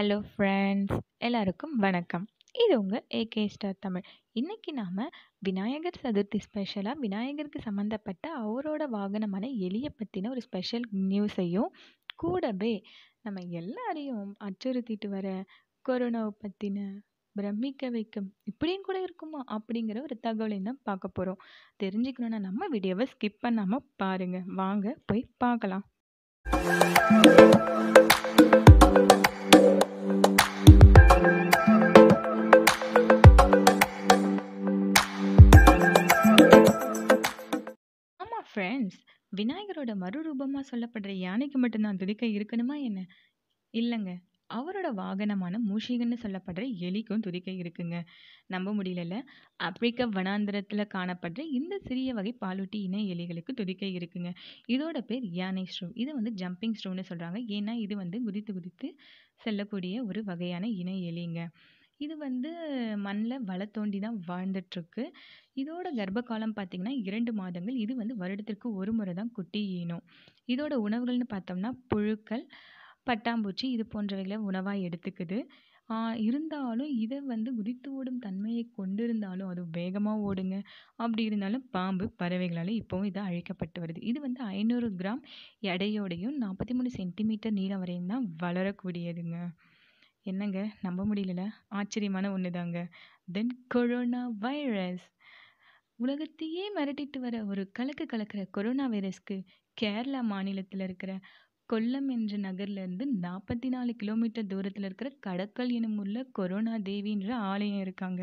Hello friends எல்லாருக்கும் வணக்கம் இது உங்கள் ஏகே ஸ்டார் தமிழ் இன்றைக்கி நாம் விநாயகர் சதுர்த்தி ஸ்பெஷலாக விநாயகருக்கு சம்மந்தப்பட்ட அவரோட வாகனமான எளிய பற்றின ஒரு ஸ்பெஷல் நியூஸையும் கூடவே நம்ம எல்லாரையும் அச்சுறுத்திட்டு வர கொரோனாவை பற்றின பிரமிக்க வைக்கும் இப்படியும் கூட இருக்குமா அப்படிங்கிற ஒரு தகவலை தான் பார்க்க போகிறோம் தெரிஞ்சுக்கணுன்னா நம்ம வீடியோவை ஸ்கிப் பண்ணாமல் பாருங்கள் வாங்க போய் பார்க்கலாம் ஃப்ரெண்ட்ஸ் விநாயகரோட மறுரூபமாக சொல்லப்படுற யானைக்கு மட்டும்தான் துதிக்கை இருக்கணுமா என்ன இல்லைங்க அவரோட வாகனமான மூஷிகன்னு சொல்லப்படுற எலிக்கும் துதிக்கை இருக்குங்க நம்ப முடியல ஆப்பிரிக்க வனாந்திரத்தில் காணப்படுற இந்த சிறிய வகை பாலூட்டி இன எலிகளுக்கு துதிக்கை இருக்குங்க இதோட பேர் யானை ஸ்ட்ரூ இது வந்து ஜம்பிங் ஸ்ட்ரூன்னு சொல்கிறாங்க ஏன்னா இது வந்து குதித்து குதித்து செல்லக்கூடிய ஒரு வகையான இன எலிங்க இது வந்து மண்ணில் வலை தோண்டி தான் வாழ்ந்துட்டுருக்கு இதோட கர்ப்ப காலம் பார்த்திங்கன்னா இரண்டு மாதங்கள் இது வந்து வருடத்திற்கு ஒரு முறை தான் குட்டி ஈனும் இதோட உணவுகள்னு பார்த்தோம்னா புழுக்கள் பட்டாம்பூச்சி இது போன்றவைகளை உணவாக எடுத்துக்குது இருந்தாலும் இதை வந்து குதித்து ஓடும் தன்மையை கொண்டிருந்தாலும் அது வேகமாக ஓடுங்க அப்படி இருந்தாலும் பாம்பு பறவைகளால் இப்போவும் இது அழைக்கப்பட்டு வருது இது வந்து ஐநூறு கிராம் எடையோடையும் நாற்பத்தி மூணு சென்டிமீட்டர் நீளம் வரையும் தான் வளரக்கூடியதுங்க என்னங்க நம்ப முடியல ஆச்சரியமான ஒண்ணுதாங்க. தென் கொரோனா வைரஸ் உலகத்தையே மிரட்டிட்டு வர ஒரு கலக்கு கலக்கிற கொரோனா வைரஸ்க்கு கேரளா மாநிலத்துல இருக்கிற கொல்லம் என்ற நகர்லேருந்து நாற்பத்தி நாலு கிலோமீட்டர் தூரத்தில் இருக்கிற கடக்கல் எனும் ஊரில் கொரோனா தேவின்ற ஆலயம் இருக்காங்க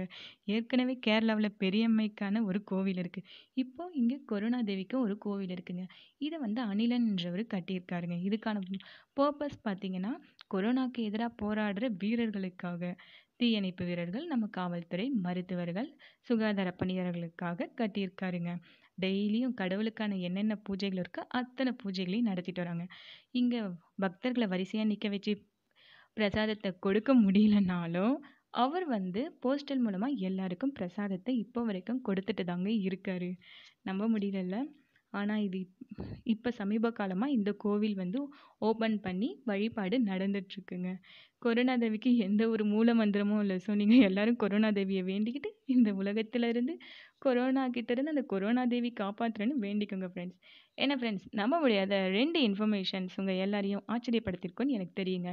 ஏற்கனவே கேரளாவில் பெரியம்மைக்கான ஒரு கோவில் இருக்குது இப்போது இங்கே கொரோனா தேவிக்கு ஒரு கோவில் இருக்குதுங்க இதை வந்து அணிலன் என்றவர் கட்டியிருக்காருங்க இதுக்கான பர்பஸ் பார்த்தீங்கன்னா கொரோனாக்கு எதிராக போராடுற வீரர்களுக்காக தீயணைப்பு வீரர்கள் நம்ம காவல்துறை மருத்துவர்கள் சுகாதார பணியாளர்களுக்காக கட்டியிருக்காருங்க டெய்லியும் கடவுளுக்கான என்னென்ன பூஜைகள் இருக்கோ அத்தனை பூஜைகளையும் நடத்திட்டு வராங்க இங்கே பக்தர்களை வரிசையாக நிற்க வச்சு பிரசாதத்தை கொடுக்க முடியலனாலும் அவர் வந்து போஸ்டல் மூலமாக எல்லாருக்கும் பிரசாதத்தை இப்போ வரைக்கும் கொடுத்துட்டு தாங்க இருக்கார் நம்ப முடியலல்ல ஆனால் இது இப்போ சமீப காலமாக இந்த கோவில் வந்து ஓப்பன் பண்ணி வழிபாடு நடந்துகிட்ருக்குங்க கொரோனா தேவிக்கு எந்த ஒரு மூல மந்திரமும் இல்லை ஸோ நீங்கள் எல்லோரும் கொரோனா தேவியை வேண்டிக்கிட்டு இந்த உலகத்திலேருந்து கொரோனா கிட்டேருந்து அந்த கொரோனா தேவி காப்பாற்றுறேன்னு வேண்டிக்கோங்க ஃப்ரெண்ட்ஸ் ஏன்னா ஃப்ரெண்ட்ஸ் நம்ப முடியாத ரெண்டு இன்ஃபர்மேஷன்ஸ் உங்கள் எல்லாரையும் ஆச்சரியப்படுத்திருக்கோன்னு எனக்கு தெரியுங்க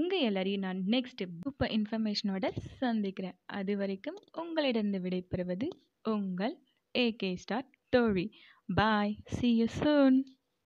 உங்கள் எல்லாரையும் நான் நெக்ஸ்ட் புக் இன்ஃபர்மேஷனோட சந்திக்கிறேன் அது வரைக்கும் உங்களிடம் விடைபெறுவது உங்கள் ஏகே ஸ்டார் தோழி Bye. See you soon.